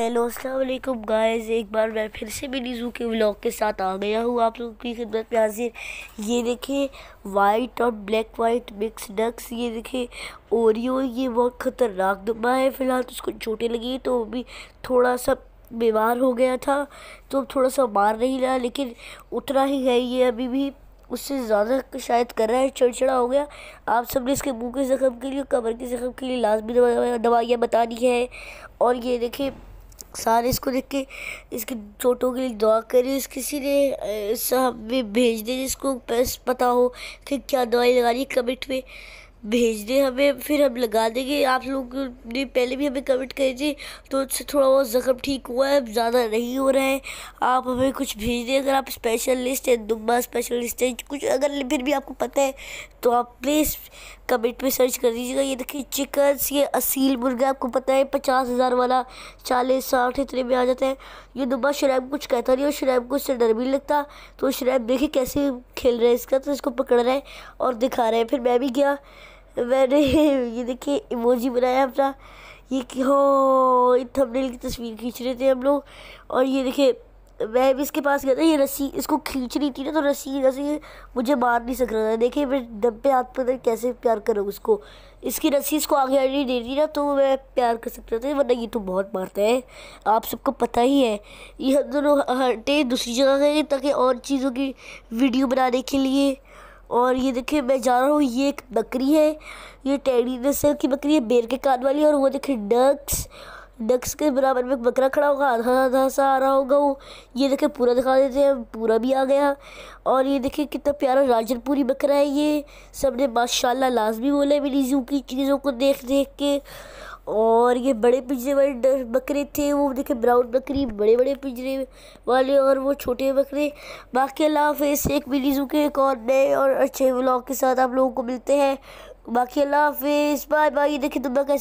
hello अस्सलाम guys एक बार मैं फिर से मेरी जू के व्लॉग के साथ आ गया हूँ आप लोगों की खिदमत में हाजिर ये देखें वाइट और ब्लैक वाइट मिक्स डक्स ये देखे ओरियो ये बहुत ख़तरनाक दुमा है फ़िलहाल तो उसको चोटें लगी तो भी थोड़ा सा बीमार हो गया था तो अब थोड़ा सा मार नहीं रहा लेकिन उतना ही है ये अभी भी उससे ज़्यादा शायद कर रहा है चिड़चिड़ा हो गया आप सबने इसके मुंह के ज़ख़म के लिए कमर के ज़ख़म के लिए लाजमी दवाइयाँ बतानी है और ये देखिए सारे इसको देख के इसकी चोटों के लिए दुआ करी इस किसी ने सब भेज दे जिसको पता हो कि क्या दवाई लगा रही कमेंट में भेज दें हमें फिर हम लगा देंगे आप लोग ने पहले भी हमें कमेंट थी तो उससे थोड़ा बहुत ज़ख्म ठीक हुआ है ज़्यादा नहीं हो रहा है आप हमें कुछ भेज दें अगर आप स्पेशलिस्ट हैं दुम्बा स्पेशलिस्ट हैं कुछ अगर फिर भी आपको पता है तो आप प्लीज़ कमेंट में सर्च कर दीजिएगा ये देखिए चिकन ये असील मुर्गा आपको पता है पचास हज़ार वाला चालीस साठ इतने में आ जाता है ये दुम्बा शराब कुछ कहता नहीं और शराब को उससे डर भी नहीं लगता तो शराब देखिए कैसे खेल रहे हैं इसका तो इसको पकड़ रहे हैं और दिखा रहे हैं फिर मैं भी गया मैंने ये देखिए इमोजी बनाया अपना ये हो हाँ, थंबनेल की तस्वीर खींच रहे थे हम लोग और ये देखिए मैं भी इसके पास गया था ये रस्सी इसको खींच रही थी ना तो रस्सी रस्सी मुझे मार नहीं सक रहा था देखिए मैं दम पे हाथ पर कैसे प्यार करूँ उसको इसकी रस्सी इसको आगे आने दे रही ना तो मैं प्यार कर सकता था वरना ये तो बहुत मारता है आप सबको पता ही है ये हम दोनों हटे दूसरी जगह गए ताकि और चीज़ों की वीडियो बनाने के लिए और ये देखिए मैं जा रहा हूँ ये एक बकरी है ये टेडी नस्ल की बकरी है बेर के कान वाली और वो देखिए डक्स डक्स के बराबर में बकरा खड़ा होगा आधा आधा सा आ रहा होगा वो ये देखिए पूरा दिखा देते हैं पूरा भी आ गया और ये देखिए कितना प्यारा राजनपुरी बकरा है ये सब ने माशाला लाजमी बोला है मेरी जू की चीज़ों को देख देख के और ये बड़े पिंजरे वाले बकरे थे वो देखे ब्राउन बकरी बड़े बड़े पिंजरे वाले और वो छोटे बकरे बाकी अल्लाह हाफिज़ एक मिली जू के एक और नए और अच्छे ब्लॉग के साथ आप लोगों को मिलते हैं बाकी अल्लाह हाफिज़ बाय बाय देखे तुम्हें कैसे